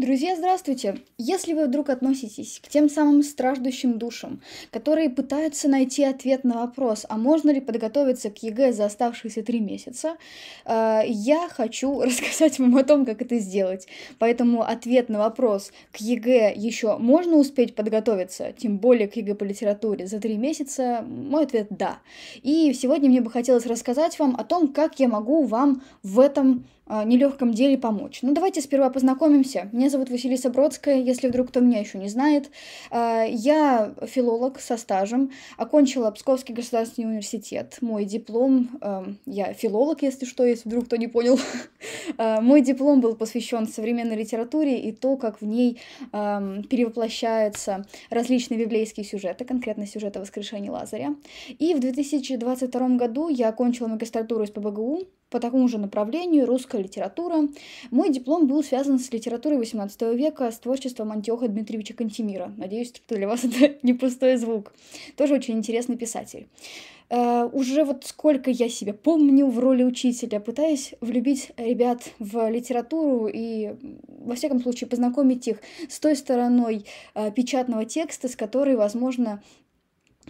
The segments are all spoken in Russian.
Друзья, здравствуйте! Если вы вдруг относитесь к тем самым страждущим душам, которые пытаются найти ответ на вопрос, а можно ли подготовиться к ЕГЭ за оставшиеся три месяца, э, я хочу рассказать вам о том, как это сделать. Поэтому ответ на вопрос, к ЕГЭ еще можно успеть подготовиться, тем более к ЕГЭ по литературе за три месяца, мой ответ – да. И сегодня мне бы хотелось рассказать вам о том, как я могу вам в этом Э, нелегком деле помочь. Ну, давайте сперва познакомимся. Меня зовут Василиса Бродская, если вдруг кто меня еще не знает. Э, я филолог со стажем, окончила Псковский государственный университет. Мой диплом, эм, я филолог, если что, если вдруг кто не понял, э, мой диплом был посвящен современной литературе и то, как в ней эм, перевоплощаются различные библейские сюжеты, конкретно сюжет воскрешения Лазаря. И в 2022 году я окончила магистратуру из ПБГУ по такому же направлению, русская русская литература. Мой диплом был связан с литературой XVIII века, с творчеством Антиоха Дмитриевича Кантемира. Надеюсь, что для вас это не пустой звук. Тоже очень интересный писатель. Uh, уже вот сколько я себя помню в роли учителя, пытаясь влюбить ребят в литературу и, во всяком случае, познакомить их с той стороной uh, печатного текста, с которой, возможно,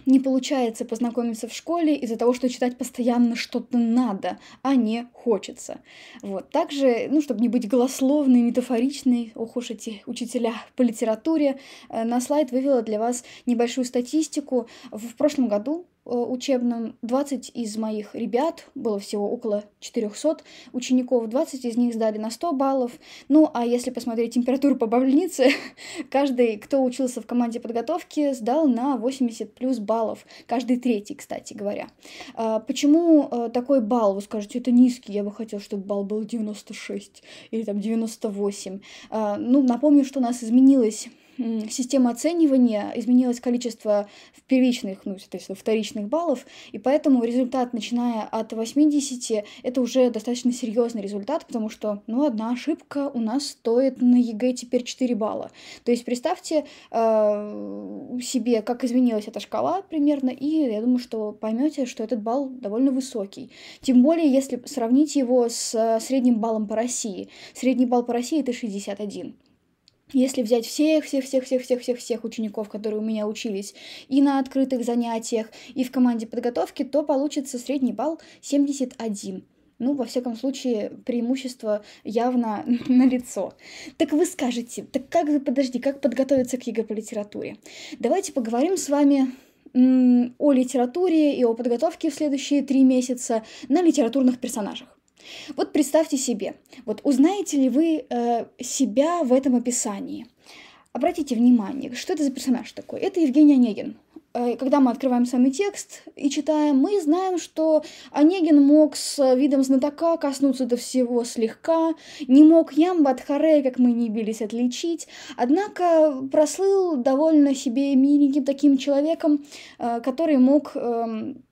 не получается познакомиться в школе из-за того, что читать постоянно что-то надо, а не хочется. Вот. Также, ну, чтобы не быть голословной, метафоричной, ох уж эти учителя по литературе, э, на слайд вывела для вас небольшую статистику. В прошлом году Э, учебном 20 из моих ребят, было всего около 400 учеников, 20 из них сдали на 100 баллов. Ну, а если посмотреть температуру по больнице, каждый, кто учился в команде подготовки, сдал на 80 плюс баллов. Каждый третий, кстати говоря. А почему э, такой балл? Вы скажете, это низкий, я бы хотел, чтобы балл был 96 или там 98. А, ну, напомню, что у нас изменилось система оценивания, изменилось количество первичных, ну, соответственно, вторичных баллов, и поэтому результат, начиная от 80, это уже достаточно серьезный результат, потому что, ну, одна ошибка у нас стоит на ЕГЭ теперь 4 балла. То есть представьте э, себе, как изменилась эта шкала примерно, и я думаю, что поймете, что этот балл довольно высокий. Тем более, если сравнить его с э, средним баллом по России. Средний балл по России это 61 если взять всех, всех, всех, всех, всех, всех, всех учеников, которые у меня учились и на открытых занятиях, и в команде подготовки, то получится средний балл 71. Ну, во всяком случае, преимущество явно на лицо. Так вы скажете, так как, подожди, как подготовиться к ЕГЭ по литературе? Давайте поговорим с вами о литературе и о подготовке в следующие три месяца на литературных персонажах. Вот представьте себе, вот узнаете ли вы э, себя в этом описании? Обратите внимание, что это за персонаж такой? Это Евгений Онегин. Э, когда мы открываем самый текст и читаем, мы знаем, что Онегин мог с видом знатока коснуться до всего слегка, не мог ямба от харе, как мы не бились, отличить, однако прослыл довольно себе миленьким таким человеком, э, который мог эм,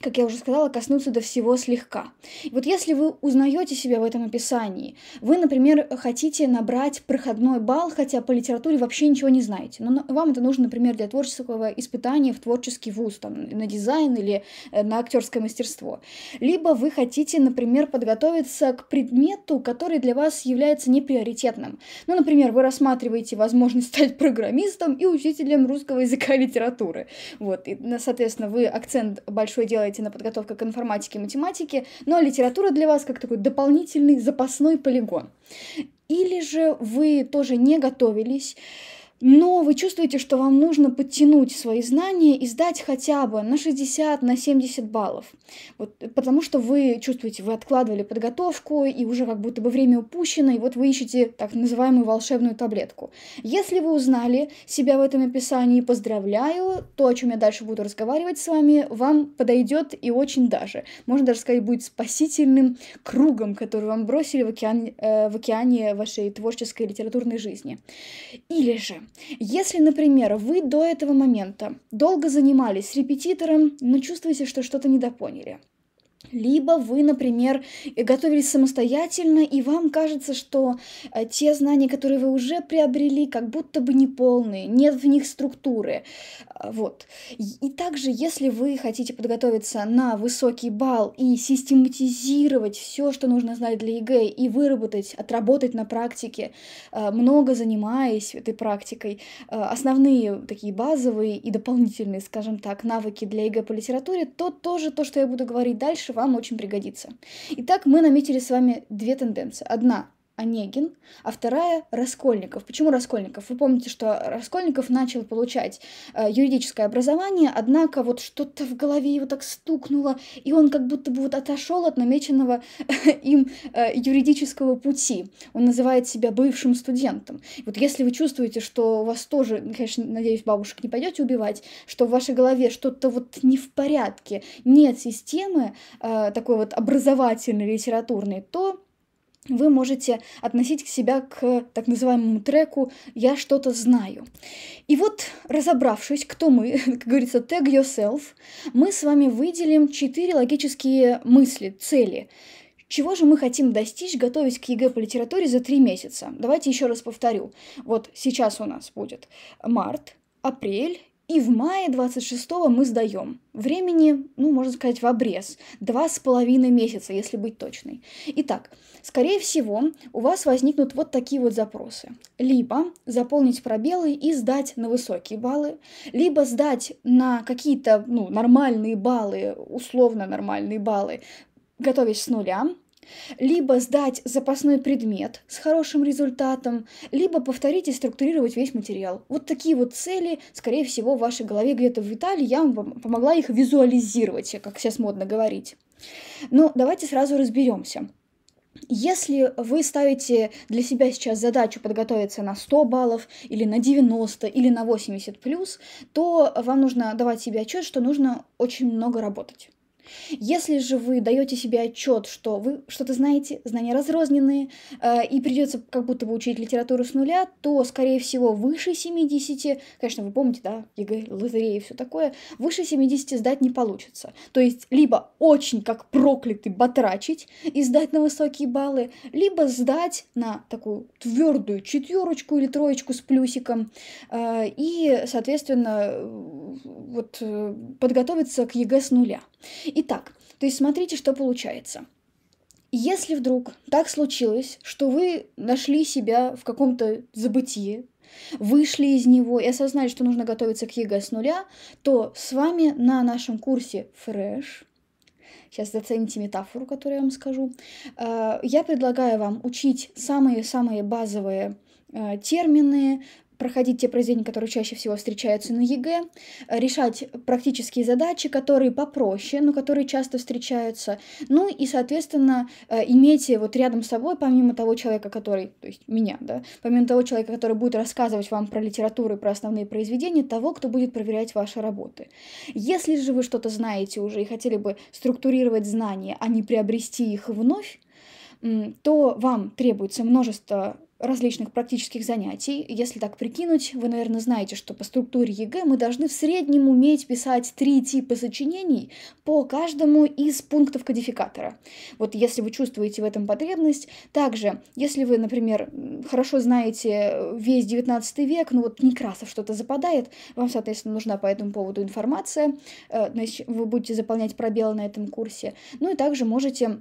как я уже сказала, коснуться до всего слегка. И вот если вы узнаете себя в этом описании, вы, например, хотите набрать проходной балл, хотя по литературе вообще ничего не знаете, но вам это нужно, например, для творческого испытания в творческий вуз, там, на дизайн или э, на актерское мастерство. Либо вы хотите, например, подготовиться к предмету, который для вас является неприоритетным. Ну, например, вы рассматриваете возможность стать программистом и учителем русского языка и литературы. Вот, и, соответственно, вы акцент большой делаете делаете на подготовку к информатике и математике, но ну, а литература для вас как такой дополнительный запасной полигон. Или же вы тоже не готовились, но вы чувствуете, что вам нужно подтянуть свои знания и сдать хотя бы на 60, на 70 баллов. Вот, потому что вы чувствуете, вы откладывали подготовку, и уже как будто бы время упущено, и вот вы ищете так называемую волшебную таблетку. Если вы узнали себя в этом описании, поздравляю, то, о чем я дальше буду разговаривать с вами, вам подойдет и очень даже. Можно даже сказать, будет спасительным кругом, который вам бросили в, океан, э, в океане вашей творческой литературной жизни. Или же если, например, вы до этого момента долго занимались репетитором, но чувствуете, что что-то недопоняли, либо вы, например, готовились самостоятельно, и вам кажется, что э, те знания, которые вы уже приобрели, как будто бы неполные, нет в них структуры. А, вот. И также, если вы хотите подготовиться на высокий балл и систематизировать все, что нужно знать для ЕГЭ, и выработать, отработать на практике, э, много занимаясь этой практикой, э, основные такие базовые и дополнительные, скажем так, навыки для ЕГЭ по литературе, то тоже то, что я буду говорить дальше, вам очень пригодится. Итак, мы наметили с вами две тенденции. Одна Онегин, а вторая — Раскольников. Почему Раскольников? Вы помните, что Раскольников начал получать э, юридическое образование, однако вот что-то в голове его так стукнуло, и он как будто бы вот отошел от намеченного им э, юридического пути. Он называет себя бывшим студентом. Вот если вы чувствуете, что у вас тоже, конечно, надеюсь, бабушек не пойдете убивать, что в вашей голове что-то вот не в порядке, нет системы э, такой вот образовательной, литературной, то вы можете относить к себя к так называемому треку «я что-то знаю». И вот, разобравшись, кто мы, как говорится, tag yourself, мы с вами выделим четыре логические мысли, цели, чего же мы хотим достичь, готовясь к ЕГЭ по литературе за три месяца? Давайте еще раз повторю. Вот сейчас у нас будет март, апрель и в мае 26-го мы сдаем. Времени, ну, можно сказать, в обрез. Два с половиной месяца, если быть точной. Итак, скорее всего, у вас возникнут вот такие вот запросы. Либо заполнить пробелы и сдать на высокие баллы, либо сдать на какие-то, ну, нормальные баллы, условно нормальные баллы, готовясь с нуля, либо сдать запасной предмет с хорошим результатом, либо повторить и структурировать весь материал. Вот такие вот цели, скорее всего, в вашей голове где-то витали. Я вам помогла их визуализировать, как сейчас модно говорить. Но давайте сразу разберемся. Если вы ставите для себя сейчас задачу подготовиться на 100 баллов или на 90 или на 80 плюс, то вам нужно давать себе отчет, что нужно очень много работать. Если же вы даете себе отчет, что вы что-то знаете, знания разрозненные, э, и придется как будто бы учить литературу с нуля, то, скорее всего, выше 70, конечно, вы помните, да, ЕГЭ, лотереи и все такое, выше 70 сдать не получится. То есть, либо очень как проклятый батрачить и сдать на высокие баллы, либо сдать на такую твердую четверочку или троечку с плюсиком, э, и, соответственно, э, вот э, подготовиться к ЕГЭ с нуля. Итак, то есть смотрите, что получается. Если вдруг так случилось, что вы нашли себя в каком-то забытии, вышли из него и осознали, что нужно готовиться к ЕГЭ с нуля, то с вами на нашем курсе Fresh сейчас зацените метафору, которую я вам скажу. Э, я предлагаю вам учить самые-самые базовые э, термины, проходить те произведения, которые чаще всего встречаются на ЕГЭ, решать практические задачи, которые попроще, но которые часто встречаются, ну и, соответственно, э, иметь вот рядом с собой, помимо того человека, который, то есть меня, да, помимо того человека, который будет рассказывать вам про литературу и про основные произведения, того, кто будет проверять ваши работы. Если же вы что-то знаете уже и хотели бы структурировать знания, а не приобрести их вновь, то вам требуется множество различных практических занятий. Если так прикинуть, вы, наверное, знаете, что по структуре ЕГЭ мы должны в среднем уметь писать три типа сочинений по каждому из пунктов кодификатора. Вот если вы чувствуете в этом потребность, также, если вы, например, хорошо знаете весь 19 век, ну вот Некрасов что-то западает, вам, соответственно, нужна по этому поводу информация, э, вы будете заполнять пробелы на этом курсе, ну и также можете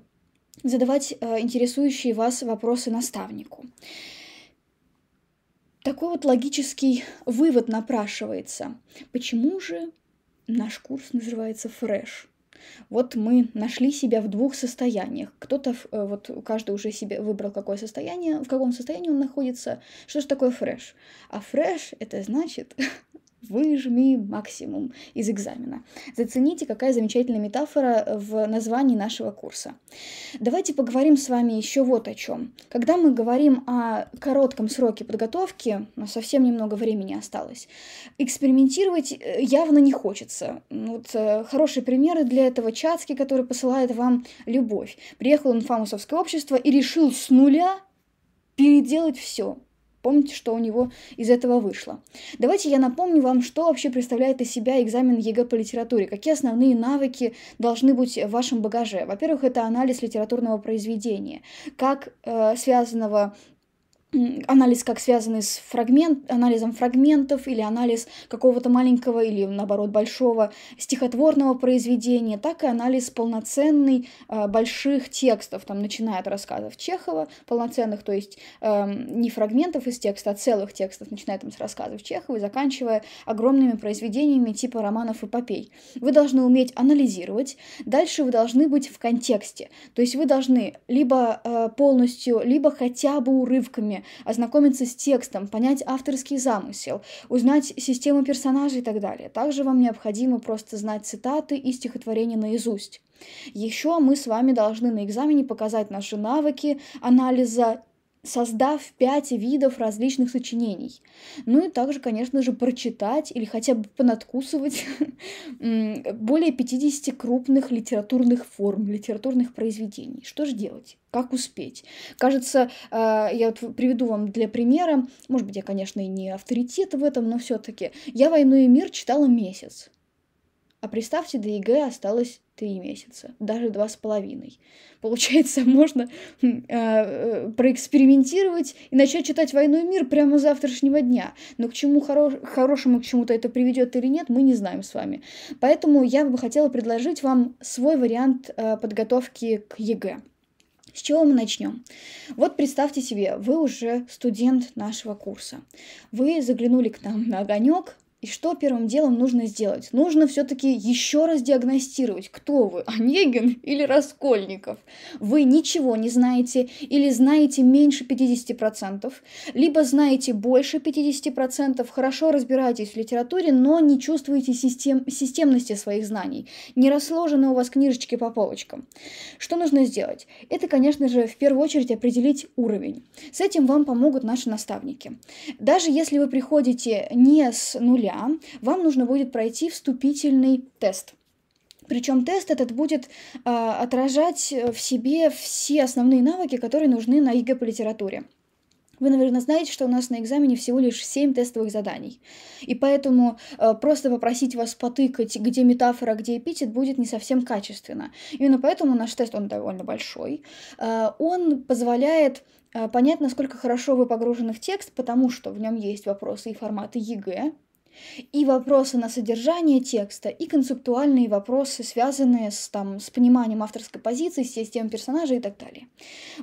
задавать э, интересующие вас вопросы наставнику. Такой вот логический вывод напрашивается. Почему же наш курс называется фреш? Вот мы нашли себя в двух состояниях. Кто-то, э, вот каждый уже себе выбрал, какое состояние, в каком состоянии он находится. Что же такое фреш? А фреш — это значит выжми максимум из экзамена. Зацените, какая замечательная метафора э, в названии нашего курса. Давайте поговорим с вами еще вот о чем. Когда мы говорим о коротком сроке подготовки, но совсем немного времени осталось, экспериментировать э, явно не хочется. Ну вот э, хорошие примеры для этого Чацкий, который посылает вам любовь. Приехал он в фамусовское общество и решил с нуля переделать все, Помните, что у него из этого вышло. Давайте я напомню вам, что вообще представляет из себя экзамен ЕГЭ по литературе, какие основные навыки должны быть в вашем багаже. Во-первых, это анализ литературного произведения, как э, связанного анализ как связанный с фрагмент, анализом фрагментов или анализ какого-то маленького или, наоборот, большого стихотворного произведения, так и анализ полноценный э, больших текстов, там, начиная от рассказов Чехова, полноценных, то есть э, не фрагментов из текста, а целых текстов, начиная там с рассказов Чехова и заканчивая огромными произведениями типа романов и попей. Вы должны уметь анализировать, дальше вы должны быть в контексте, то есть вы должны либо э, полностью, либо хотя бы урывками ознакомиться с текстом, понять авторский замысел, узнать систему персонажей и так далее. Также вам необходимо просто знать цитаты и стихотворения наизусть. Еще мы с вами должны на экзамене показать наши навыки анализа создав пять видов различных сочинений. Ну и также, конечно же, прочитать или хотя бы понадкусывать более 50 крупных литературных форм, литературных произведений. Что же делать? Как успеть? Кажется, э, я вот приведу вам для примера, может быть, я, конечно, и не авторитет в этом, но все таки я «Войну и мир» читала месяц. А представьте, до ЕГЭ осталось три месяца, даже два с половиной. Получается, можно а, э, проэкспериментировать и начать читать «Войну и мир» прямо с завтрашнего дня. Но к чему хоро- хорошему, к чему-то это приведет или нет, мы не знаем с вами. Поэтому я бы хотела предложить вам свой вариант э, подготовки к ЕГЭ. С чего мы начнем? Вот представьте себе, вы уже студент нашего курса. Вы заглянули к нам на огонек, и что первым делом нужно сделать? Нужно все-таки еще раз диагностировать, кто вы, Онегин или Раскольников. Вы ничего не знаете или знаете меньше 50%, либо знаете больше 50%, хорошо разбираетесь в литературе, но не чувствуете систем... системности своих знаний. Не расложены у вас книжечки по полочкам. Что нужно сделать? Это, конечно же, в первую очередь определить уровень. С этим вам помогут наши наставники. Даже если вы приходите не с нуля, нуля, вам нужно будет пройти вступительный тест. Причем тест этот будет а, э, отражать в себе все основные навыки, которые нужны на ЕГЭ по литературе. Вы, наверное, знаете, что у нас на экзамене всего лишь 7 тестовых заданий. И поэтому э, просто попросить вас потыкать, где метафора, где эпитет, будет не совсем качественно. Именно поэтому наш тест, он довольно большой. Э, он позволяет э, понять, насколько хорошо вы погружены в текст, потому что в нем есть вопросы и форматы ЕГЭ, и вопросы на содержание текста, и концептуальные вопросы, связанные с, там, с пониманием авторской позиции, с системой персонажа и так далее.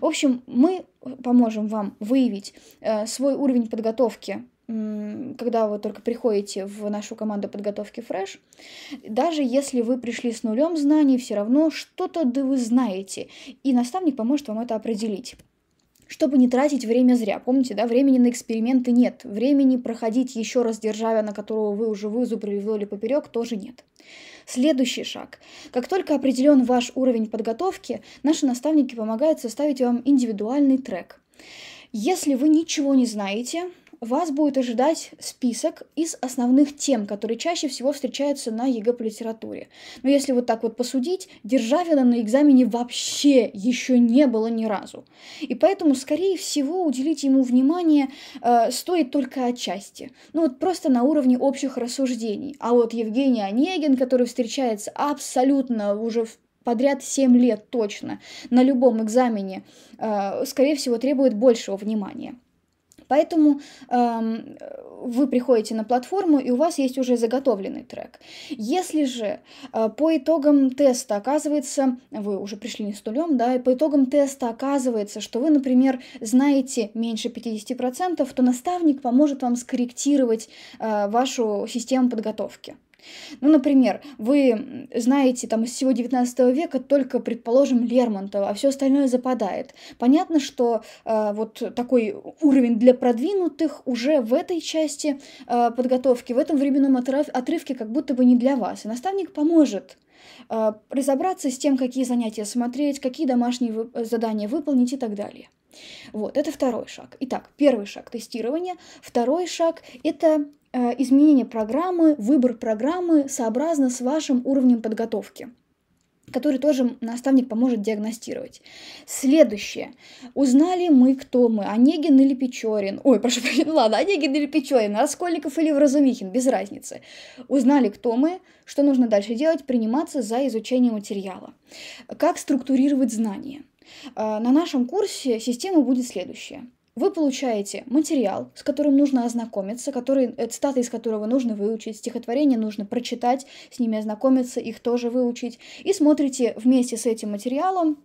В общем, мы э, поможем вам выявить э, свой уровень подготовки когда вы только приходите в нашу команду подготовки Fresh, даже если вы пришли с нулем знаний, все равно что-то да вы знаете, и наставник поможет вам это определить чтобы не тратить время зря. Помните, да, времени на эксперименты нет, времени проходить еще раз державя, на которую вы уже вызубрили вдоль и поперек, тоже нет. Следующий шаг. Как только определен ваш уровень подготовки, наши наставники помогают составить вам индивидуальный трек. Если вы ничего не знаете, вас будет ожидать список из основных тем, которые чаще всего встречаются на ЕГЭ по литературе. Но если вот так вот посудить, Державина на экзамене вообще еще не было ни разу. И поэтому, скорее всего, уделить ему внимание э, стоит только отчасти. Ну вот просто на уровне общих рассуждений. А вот Евгений Онегин, который встречается абсолютно уже в подряд 7 лет точно на любом экзамене, э, скорее всего, требует большего внимания. Поэтому эм, вы приходите на платформу, и у вас есть уже заготовленный трек. Если же э, по итогам теста оказывается, вы уже пришли не с нулем, да, и по итогам теста оказывается, что вы, например, знаете меньше 50%, то наставник поможет вам скорректировать э, вашу систему подготовки. Ну, например, вы знаете там из всего 19 века только, предположим, Лермонтова, а все остальное западает. Понятно, что э, вот такой уровень для продвинутых уже в этой части э, подготовки, в этом временном отрыв, отрывке как будто бы не для вас. И наставник поможет э, разобраться с тем, какие занятия смотреть, какие домашние вы э, задания выполнить и так далее. Вот, это второй шаг. Итак, первый шаг – тестирование. Второй шаг – это Э, изменение программы, выбор программы сообразно с вашим уровнем подготовки который тоже наставник поможет диагностировать. Следующее. Узнали мы, кто мы, Онегин или Печорин. Ой, прошу прощения, ну ладно, Онегин или Печорин, Раскольников или Вразумихин, без разницы. Узнали, кто мы, что нужно дальше делать, приниматься за изучение материала. Как структурировать знания. Э, на нашем курсе система будет следующая. Вы получаете материал, с которым нужно ознакомиться, который, э, цитаты из которого нужно выучить, стихотворение нужно прочитать, с ними ознакомиться, их тоже выучить, и смотрите вместе с этим материалом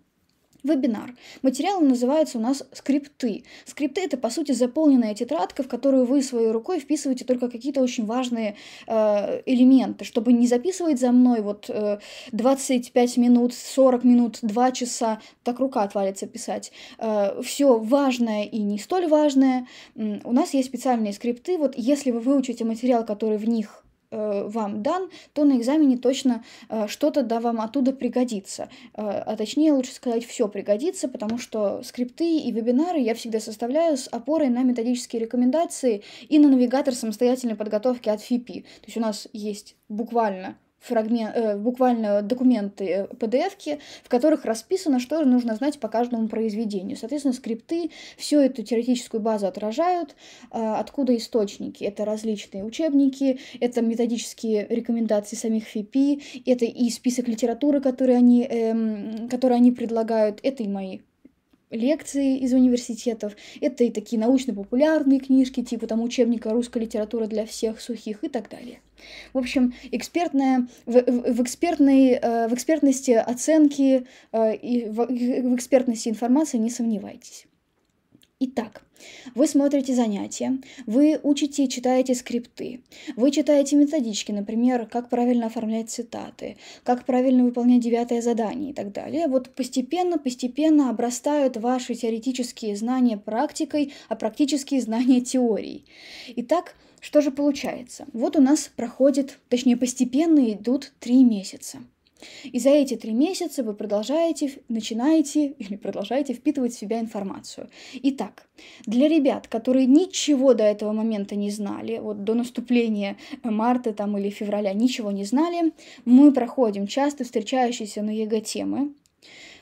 Вебинар. Материалы называются у нас скрипты. Скрипты это по сути заполненная тетрадка, в которую вы своей рукой вписываете только какие-то очень важные э, элементы, чтобы не записывать за мной вот э, 25 минут, 40 минут, 2 часа, так рука отвалится писать. Э, все важное и не столь важное. У нас есть специальные скрипты. Вот если вы выучите материал, который в них Э, вам дан, то на экзамене точно э, что-то да вам оттуда пригодится. Э, а точнее, лучше сказать, все пригодится, потому что скрипты и вебинары я всегда составляю с опорой на методические рекомендации и на навигатор самостоятельной подготовки от ФИПИ. То есть у нас есть буквально фрагмент, э, буквально документы э, PDF, в которых расписано, что нужно знать по каждому произведению. Соответственно, скрипты всю эту теоретическую базу отражают, э, откуда источники. Это различные учебники, это методические рекомендации самих ФИПИ, это и список литературы, которые они, э, эм, которые они предлагают, это и мои лекции из университетов, это и такие научно-популярные книжки, типа там учебника «Русская литература для всех сухих» и так далее. В общем, экспертная, в, в, экспертной, э, в экспертности оценки э, и в, в экспертности информации не сомневайтесь. Итак, вы смотрите занятия, вы учите и читаете скрипты, вы читаете методички, например, как правильно оформлять цитаты, как правильно выполнять девятое задание и так далее. Вот постепенно-постепенно обрастают ваши теоретические знания практикой, а практические знания теорией. Итак, так что же получается? Вот у нас проходит, точнее постепенно идут три месяца. И за эти три месяца вы продолжаете, начинаете или продолжаете впитывать в себя информацию. Итак, для ребят, которые ничего до этого момента не знали, вот до наступления э, марта там, или февраля ничего не знали, мы проходим часто встречающиеся на ЕГЭ темы,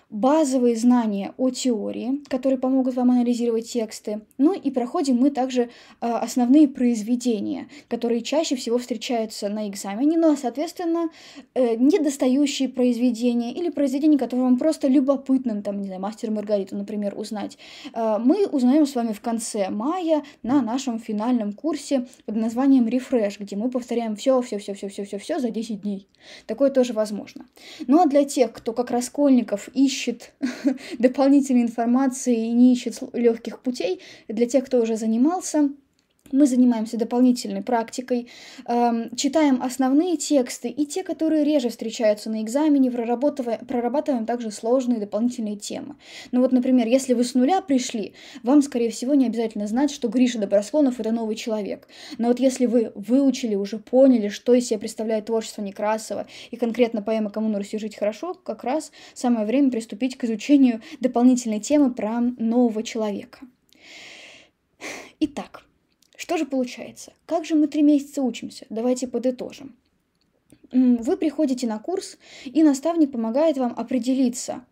базовые знания о теории, которые помогут вам анализировать тексты. Ну и проходим мы также а, основные произведения, которые чаще всего встречаются на экзамене, но, ну а, соответственно, э, недостающие произведения или произведения, которые вам просто любопытным, там, не знаю, мастер Маргариту, например, узнать, а, мы узнаем с вами в конце мая на нашем финальном курсе под названием «Рефреш», где мы повторяем все, все, все, все, все, все, все за 10 дней. Такое тоже возможно. Ну а для тех, кто как раскольников ищет ищет дополнительной информации и не ищет легких путей для тех, кто уже занимался – мы занимаемся дополнительной практикой, эм, читаем основные тексты и те, которые реже встречаются на экзамене, прорабатывая, прорабатываем также сложные дополнительные темы. Ну вот, например, если вы с нуля пришли, вам, скорее всего, не обязательно знать, что Гриша Добросклонов — это новый человек. Но вот если вы выучили, уже поняли, что из себя представляет творчество Некрасова и конкретно поэма «Кому на Руси жить хорошо», как раз самое время приступить к изучению дополнительной темы про нового человека. Итак, что же получается? Как же мы три месяца учимся? Давайте подытожим. Вы приходите на курс, и наставник помогает вам определиться,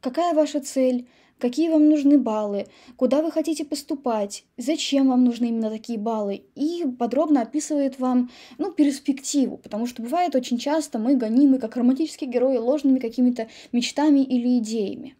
какая ваша цель, какие вам нужны баллы, куда вы хотите поступать, зачем вам нужны именно такие баллы, и подробно описывает вам, ну, перспективу, потому что бывает очень часто мы гонимы как романтические герои ложными какими-то мечтами или идеями.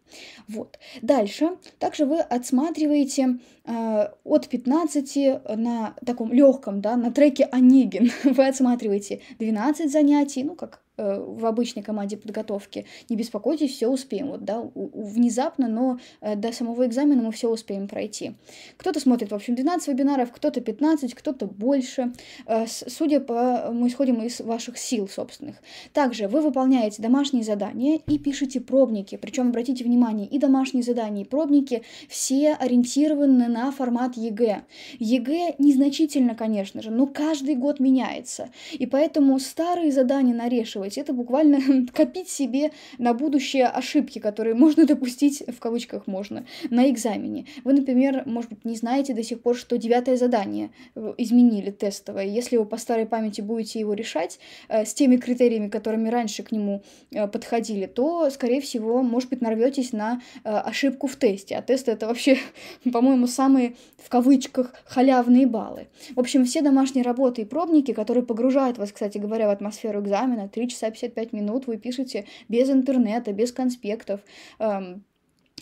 Вот. Дальше также вы отсматриваете э, от 15 на таком легком, да, на треке Онегин вы отсматриваете 12 занятий, ну, как Э, в обычной команде подготовки. Не беспокойтесь, все успеем. Вот, да, внезапно, но э, до самого экзамена мы все успеем пройти. Кто-то смотрит, в общем, 12 вебинаров, кто-то 15, кто-то больше. Э, судя по... Мы исходим из ваших сил собственных. Также вы выполняете домашние задания и пишете пробники. Причем, обратите внимание, и домашние задания, и пробники все ориентированы на формат ЕГЭ. ЕГЭ незначительно, конечно же, но каждый год меняется. И поэтому старые задания нарешивают делать, это буквально копить себе на будущее ошибки, которые можно допустить, в кавычках можно, на экзамене. Вы, например, может быть, не знаете до сих пор, что девятое задание э, изменили тестовое. Если вы по старой памяти будете его решать э, с теми критериями, которыми раньше к нему э, подходили, то, скорее всего, может быть, нарветесь на э, ошибку в тесте. А тест это вообще, по-моему, самые, в кавычках, халявные баллы. В общем, все домашние работы и пробники, которые погружают вас, кстати говоря, в атмосферу экзамена, три часа часа 55 минут вы пишете без интернета, без конспектов, эм,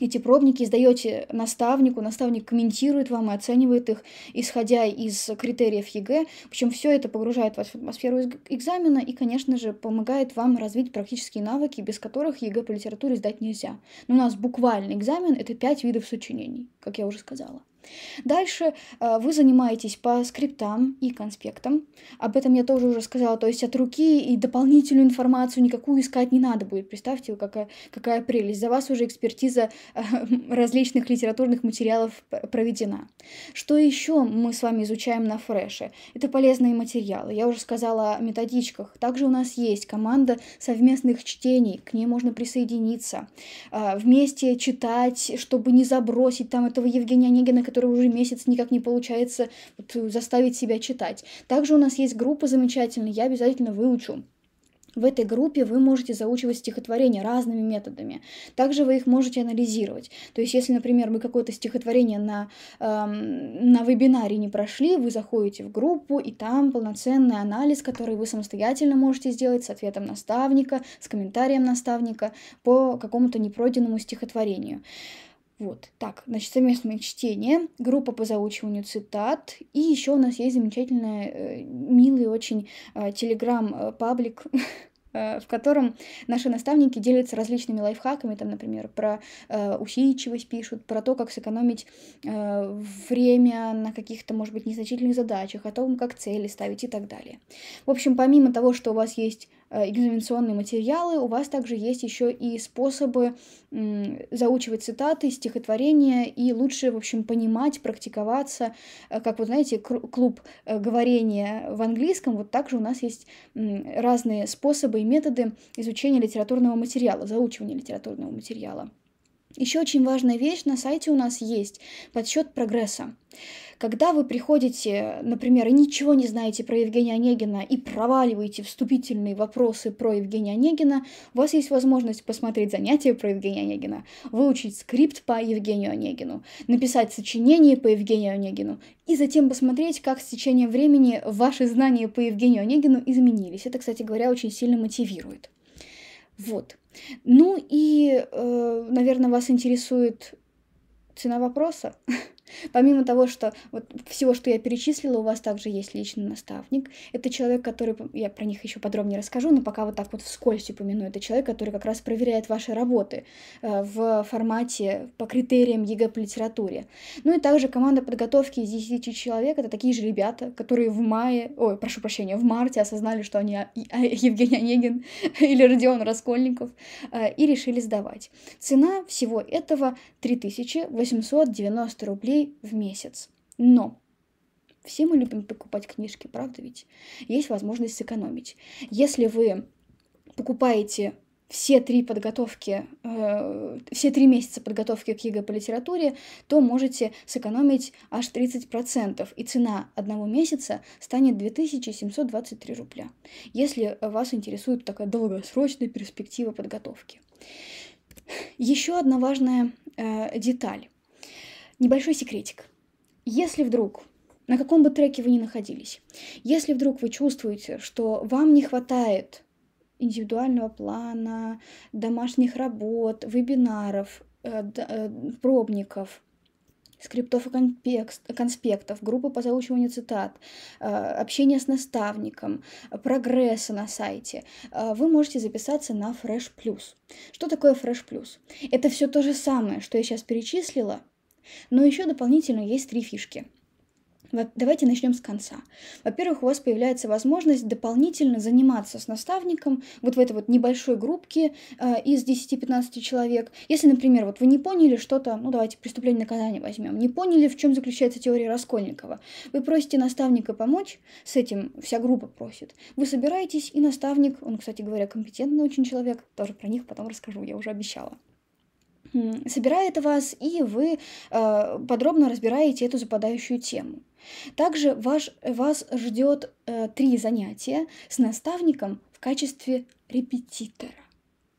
эти пробники сдаете наставнику, наставник комментирует вам и оценивает их, исходя из критериев ЕГЭ. Причем все это погружает вас в атмосферу экзамена и, конечно же, помогает вам развить практические навыки, без которых ЕГЭ по литературе сдать нельзя. Но у нас буквально экзамен — это пять видов сочинений, как я уже сказала. Дальше э, вы занимаетесь по скриптам и конспектам. Об этом я тоже уже сказала. То есть от руки и дополнительную информацию никакую искать не надо будет. Представьте, какая, какая прелесть. За вас уже экспертиза э, различных литературных материалов проведена. Что еще мы с вами изучаем на фреше? Это полезные материалы. Я уже сказала о методичках. Также у нас есть команда совместных чтений. К ней можно присоединиться. Э, вместе читать, чтобы не забросить там этого Евгения Онегина, который уже месяц никак не получается вот, э, заставить себя читать. Также у нас есть группа замечательная, я обязательно выучу. В этой группе вы можете заучивать стихотворения разными методами. Также вы их можете анализировать. То есть, если, например, вы какое-то стихотворение на, эм, на вебинаре не прошли, вы заходите в группу, и там полноценный анализ, который вы самостоятельно можете сделать с ответом наставника, с комментарием наставника по какому-то непройденному стихотворению. Вот, так, значит, совместное чтение, группа по заучиванию цитат, и еще у нас есть замечательный, э, милый очень телеграм-паблик, э, э, в котором наши наставники делятся различными лайфхаками, там, например, про э, усидчивость пишут, про то, как сэкономить э, время на каких-то, может быть, незначительных задачах, о том, как цели ставить и так далее. В общем, помимо того, что у вас есть Э, экзаменационные материалы, у вас также есть еще и способы заучивать цитаты, стихотворения и лучше, в общем, понимать, практиковаться. Э, как вот знаете, клуб э, говорения в английском, вот также у нас есть разные способы и методы изучения литературного материала, заучивания литературного материала. Еще очень важная вещь, на сайте у нас есть подсчет прогресса. Когда вы приходите, например, и ничего не знаете про Евгения Онегина и проваливаете вступительные вопросы про Евгения Онегина, у вас есть возможность посмотреть занятия про Евгения Онегина, выучить скрипт по Евгению Онегину, написать сочинение по Евгению Онегину и затем посмотреть, как с течением времени ваши знания по Евгению Онегину изменились. Это, кстати говоря, очень сильно мотивирует. Вот. Ну и, э, наверное, вас интересует цена вопроса. Помимо того, что вот всего, что я перечислила, у вас также есть личный наставник. Это человек, который, я про них еще подробнее расскажу, но пока вот так вот вскользь упомяну, это человек, который как раз проверяет ваши работы э, в формате по критериям ЕГЭ по литературе. Ну и также команда подготовки из 10 человек, это такие же ребята, которые в мае, ой, прошу прощения, в марте осознали, что они а, а, Евгений Онегин или Родион Раскольников, э, и решили сдавать. Цена всего этого 3890 рублей рублей в месяц. Но все мы любим покупать книжки, правда ведь? Есть возможность сэкономить. Если вы покупаете все три подготовки, э, все три месяца подготовки к ЕГЭ по литературе, то можете сэкономить аж 30%, и цена одного месяца станет 2723 рубля, если вас интересует такая долгосрочная перспектива подготовки. Еще одна важная э, деталь. Небольшой секретик. Если вдруг, на каком бы треке вы ни находились, если вдруг вы чувствуете, что вам не хватает индивидуального плана, домашних работ, вебинаров, э, э, пробников, скриптов и конспектов, группы по заучиванию цитат, э, общения с наставником, прогресса на сайте, вы можете записаться на Fresh Plus. Что такое Fresh Plus? Это все то же самое, что я сейчас перечислила, но еще дополнительно есть три фишки. Давайте начнем с конца. Во-первых, у вас появляется возможность дополнительно заниматься с наставником вот в этой вот небольшой группке э, из 10-15 человек. Если, например, вот вы не поняли что-то, ну давайте преступление наказания возьмем, не поняли, в чем заключается теория Раскольникова, вы просите наставника помочь, с этим вся группа просит. Вы собираетесь, и наставник, он, кстати говоря, компетентный очень человек, тоже про них потом расскажу, я уже обещала собирает вас, и вы э, подробно разбираете эту западающую тему. Также ваш, вас ждет э, три занятия с наставником в качестве репетитора.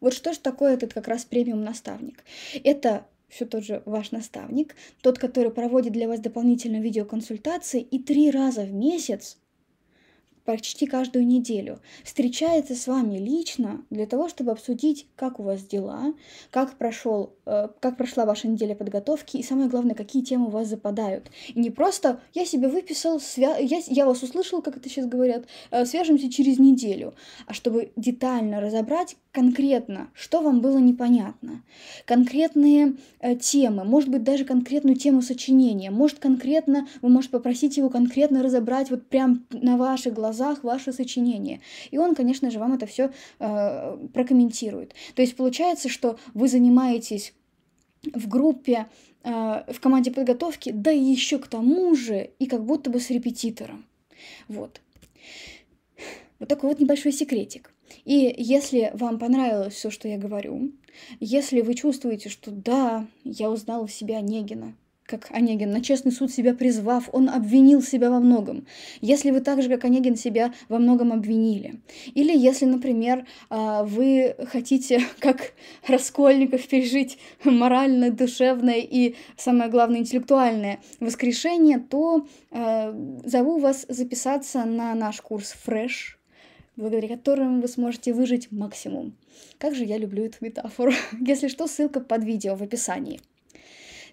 Вот что же такое этот как раз премиум наставник? Это все тот же ваш наставник, тот, который проводит для вас дополнительные видеоконсультации, и три раза в месяц почти каждую неделю, встречается с вами лично для того, чтобы обсудить, как у вас дела, как, прошел, э, как прошла ваша неделя подготовки и, самое главное, какие темы у вас западают. И не просто «я себе выписал, свя... я, я вас услышал, как это сейчас говорят, э, свяжемся через неделю», а чтобы детально разобрать, конкретно, что вам было непонятно, конкретные э, темы, может быть, даже конкретную тему сочинения, может, конкретно, вы можете попросить его конкретно разобрать вот прям на ваших глазах ваше сочинение. И он, конечно же, вам это все э, прокомментирует. То есть получается, что вы занимаетесь в группе, э, в команде подготовки, да и еще к тому же, и как будто бы с репетитором. Вот. Вот такой вот небольшой секретик. И если вам понравилось все, что я говорю, если вы чувствуете, что да, я узнал в себя Негина, как Онегин, на честный суд себя призвав, он обвинил себя во многом. Если вы так же, как Онегин, себя во многом обвинили. Или если, например, а, вы хотите, как Раскольников, пережить моральное, душевное и, самое главное, интеллектуальное воскрешение, то а, зову вас записаться на наш курс «Фрэш», благодаря которым вы сможете выжить максимум. Как же я люблю эту метафору. Если что, ссылка под видео в описании.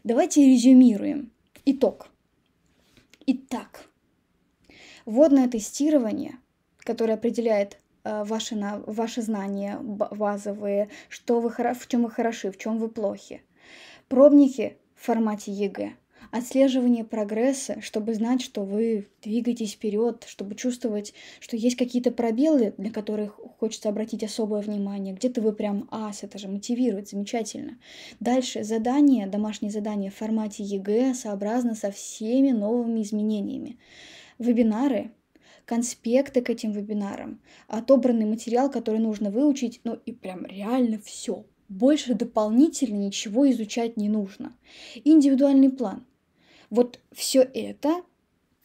Давайте резюмируем. Итог. Итак, водное тестирование, которое определяет э, ваши, на ваши знания базовые, что вы, в чем вы хороши, в чем вы плохи. Пробники в формате ЕГЭ – отслеживание прогресса, чтобы знать, что вы двигаетесь вперед, чтобы чувствовать, что есть какие-то пробелы, для которых хочется обратить особое внимание. Где-то вы прям ас, это же мотивирует, замечательно. Дальше задание, домашнее задание в формате ЕГЭ сообразно со всеми новыми изменениями. Вебинары, конспекты к этим вебинарам, отобранный материал, который нужно выучить, ну и прям реально все, больше дополнительно ничего изучать не нужно. Индивидуальный план. Вот все это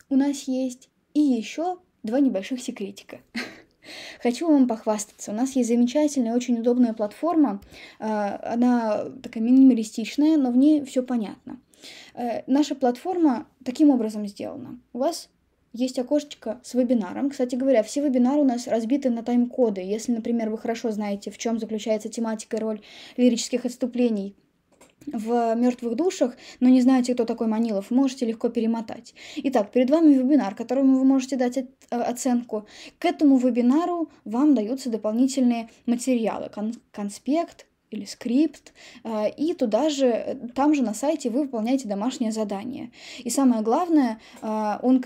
у нас есть. И еще два небольших секретика. Хочу вам похвастаться. У нас есть замечательная, очень удобная платформа. Э, она такая минималистичная, но в ней все понятно. Э, наша платформа таким образом сделана. У вас есть окошечко с вебинаром. Кстати говоря, все вебинары у нас разбиты на тайм-коды. Если, например, вы хорошо знаете, в чем заключается тематика и роль лирических отступлений – в «Мертвых душах», но не знаете, кто такой Манилов, можете легко перемотать. Итак, перед вами вебинар, которому вы можете дать э, оценку. К этому вебинару вам даются дополнительные материалы, конспект, или скрипт, э, и туда же, там же на сайте вы выполняете домашнее задание. И самое главное, э, он,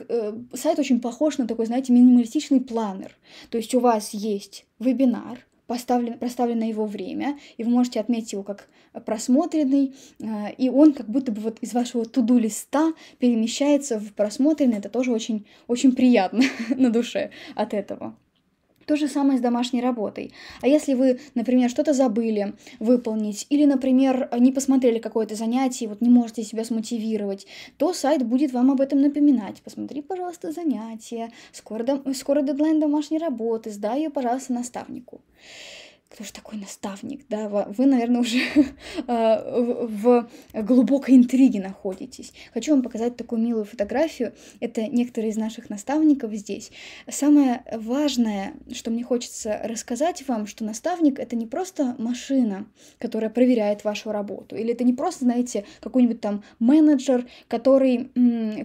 сайт очень похож на такой, знаете, минималистичный планер. То есть у вас есть вебинар, поставлен, проставлено его время, и вы можете отметить его как просмотренный, э, и он как будто бы вот из вашего туду листа перемещается в просмотренный, это тоже очень, очень приятно на душе от этого. То же самое с домашней работой. А если вы, например, что-то забыли выполнить, или, например, не посмотрели какое-то занятие, вот не можете себя смотивировать, то сайт будет вам об этом напоминать. Посмотри, пожалуйста, занятие, скоро, дом... скоро дедлайн домашней работы, сдай ее, пожалуйста, наставнику кто же такой наставник, да, вы, наверное, уже а, в глубокой интриге находитесь. Хочу вам показать такую милую фотографию, это некоторые из наших наставников здесь. Самое важное, что мне хочется рассказать вам, что наставник — это не просто машина, которая проверяет вашу работу, или это не просто, знаете, какой-нибудь там менеджер, который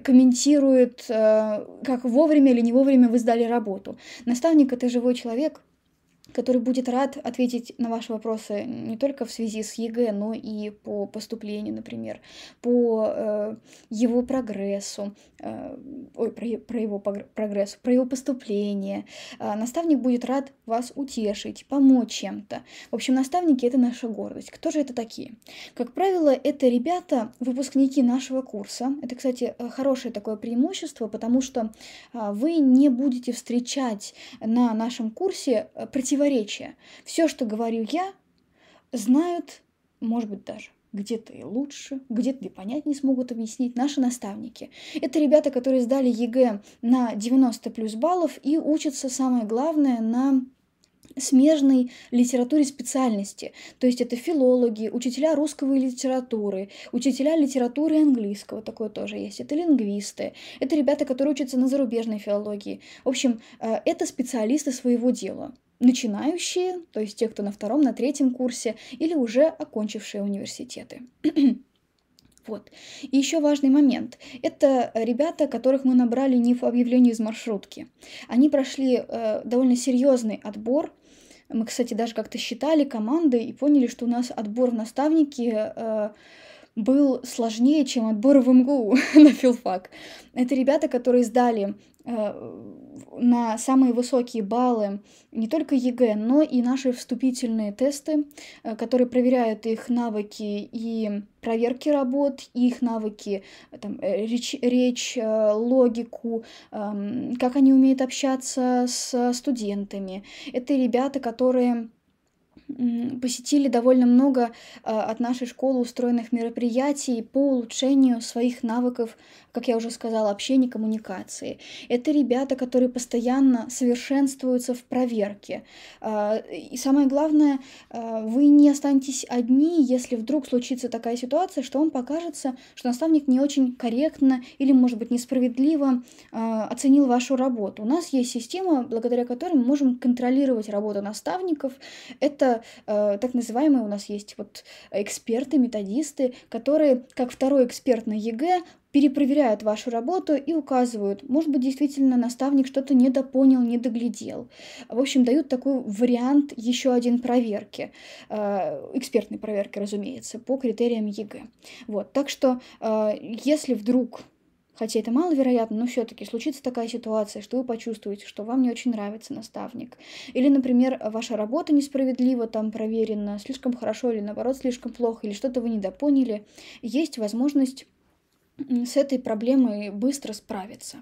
комментирует, э, как вовремя или не вовремя вы сдали работу. Наставник — это живой человек, который будет рад ответить на ваши вопросы не только в связи с ЕГЭ, но и по поступлению, например, по э, его прогрессу, э, ой, про, про его прогресс, про его поступление. Э, наставник будет рад вас утешить, помочь чем-то. В общем, наставники — это наша гордость. Кто же это такие? Как правило, это ребята, выпускники нашего курса. Это, кстати, э, хорошее такое преимущество, потому что э, вы не будете встречать на нашем курсе э, противоположных противоречия. Все, что говорю я, знают, может быть, даже где-то и лучше, где-то и понять не смогут объяснить наши наставники. Это ребята, которые сдали ЕГЭ на 90 плюс баллов и учатся, самое главное, на смежной литературе специальности. То есть это филологи, учителя русского и литературы, учителя литературы английского, такое тоже есть. Это лингвисты, это ребята, которые учатся на зарубежной филологии. В общем, э, это специалисты своего дела начинающие, то есть те, кто на втором, на третьем курсе, или уже окончившие университеты. Вот. И еще важный момент. Это ребята, которых мы набрали не в объявлению из маршрутки. Они прошли э, довольно серьезный отбор. Мы, кстати, даже как-то считали команды и поняли, что у нас отбор в наставники э, был сложнее, чем отбор в МГУ на филфак. Это ребята, которые сдали Э, на самые высокие баллы не только ЕГЭ, но и наши вступительные тесты, э, которые проверяют их навыки и проверки работ, их навыки, э, там, речь, речь логику, эм, как они умеют общаться с студентами. Это ребята, которые посетили довольно много э, от нашей школы устроенных мероприятий по улучшению своих навыков, как я уже сказала, общения, и коммуникации. Это ребята, которые постоянно совершенствуются в проверке. Э, и самое главное, э, вы не останетесь одни, если вдруг случится такая ситуация, что вам покажется, что наставник не очень корректно или, может быть, несправедливо оценил вашу работу. У нас есть система, благодаря которой мы можем контролировать работу наставников. Это э, так называемые у нас есть вот эксперты, методисты, которые, как второй эксперт на ЕГЭ, перепроверяют вашу работу и указывают, может быть, действительно наставник что-то недопонял, недоглядел. В общем, дают такой вариант еще один проверки, э, экспертной проверки, разумеется, по критериям ЕГЭ. Вот, так что, э, если вдруг Хотя это маловероятно, но все-таки случится такая ситуация, что вы почувствуете, что вам не очень нравится наставник. Или, например, ваша работа несправедлива, там проверена, слишком хорошо или наоборот слишком плохо, или что-то вы недопоняли. Есть возможность с этой проблемой быстро справиться.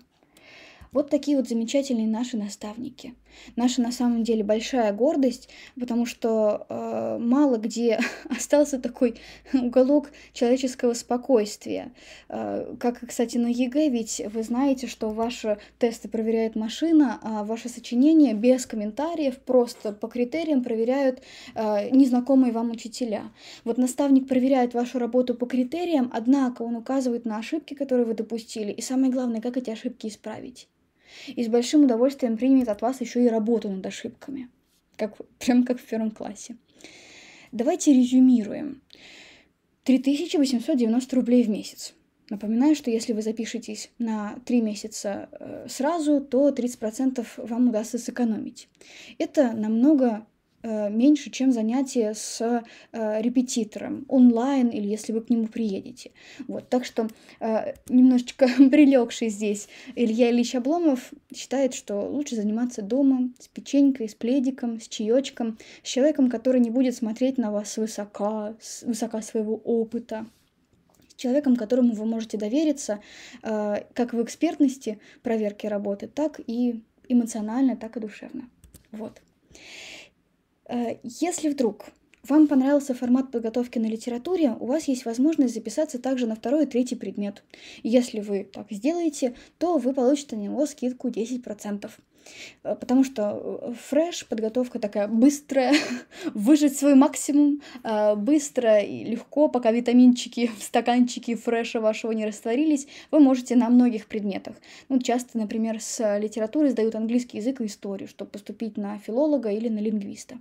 Вот такие вот замечательные наши наставники – наша на самом деле большая гордость, потому что э, мало где остался такой уголок человеческого спокойствия. Э, как, кстати, на ЕГЭ, ведь вы знаете, что ваши тесты проверяет машина, а ваше сочинение без комментариев, просто по критериям проверяют э, незнакомые вам учителя. Вот наставник проверяет вашу работу по критериям, однако он указывает на ошибки, которые вы допустили, и самое главное, как эти ошибки исправить и с большим удовольствием примет от вас еще и работу над ошибками. Как, прям как в первом классе. Давайте резюмируем. 3890 рублей в месяц. Напоминаю, что если вы запишетесь на 3 месяца э, сразу, то 30% вам удастся сэкономить. Это намного Э, меньше, чем занятие с э, репетитором онлайн или если вы к нему приедете. Вот, так что э, немножечко прилегший здесь Илья Ильич Обломов считает, что лучше заниматься дома с печенькой, с пледиком, с чаечком, с человеком, который не будет смотреть на вас высока, с высока своего опыта с человеком, которому вы можете довериться как в экспертности проверки работы, так и эмоционально, так и душевно. Вот. Э, если вдруг вам понравился формат подготовки на литературе, у вас есть возможность записаться также на второй и третий предмет. Если вы так сделаете, то вы получите на него скидку 10%. Э, потому что э, фреш, подготовка такая быстрая, выжать свой максимум э, быстро и легко, пока витаминчики в стаканчике фреша вашего не растворились, вы можете на многих предметах. Ну, часто, например, с литературы сдают английский язык и историю, чтобы поступить на филолога или на лингвиста.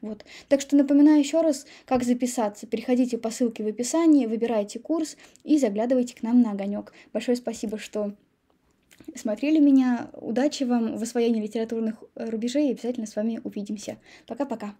Вот. Так что напоминаю еще раз, как записаться. Переходите по ссылке в описании, выбирайте курс и заглядывайте к нам на огонек. Большое спасибо, что смотрели меня. Удачи вам в освоении литературных э, рубежей и обязательно с вами увидимся. Пока-пока.